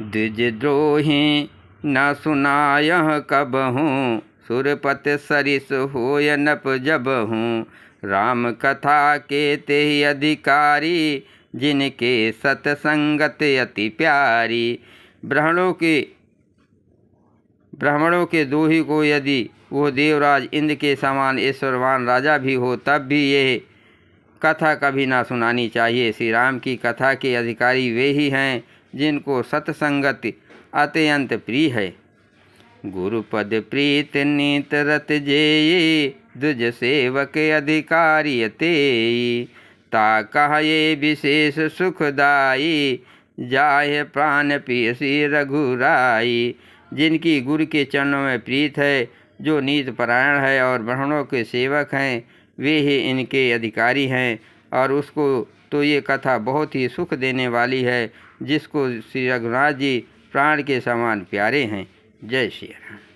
द्विजद्रोही न सुनाय कब हूँ सुरपत सरिस हो नप जब हूँ राम कथा के ते अधिकारी जिनके सतसंगत अति प्यारी ब्राह्मणों के ब्राह्मणों के दोही को यदि वो देवराज इंद्र के समान ईश्वरवान राजा भी हो तब भी ये कथा कभी ना सुनानी चाहिए श्री राम की कथा के अधिकारी वे ही हैं जिनको सत्संगति अत्यंत प्रिय है गुरुपद प्रीत नीत रत जेये दुज सेवक अधिकारी ते ता ये विशेष सुखदाई जाय प्राण पियसी रघुराई जिनकी गुरु के चरणों में प्रीत है जो नीत परायण है और ब्राह्मणों के सेवक हैं वे ही इनके अधिकारी हैं और उसको तो ये कथा बहुत ही सुख देने वाली है जिसको श्री रघुनाथ जी प्राण के समान प्यारे हैं जय श्री राम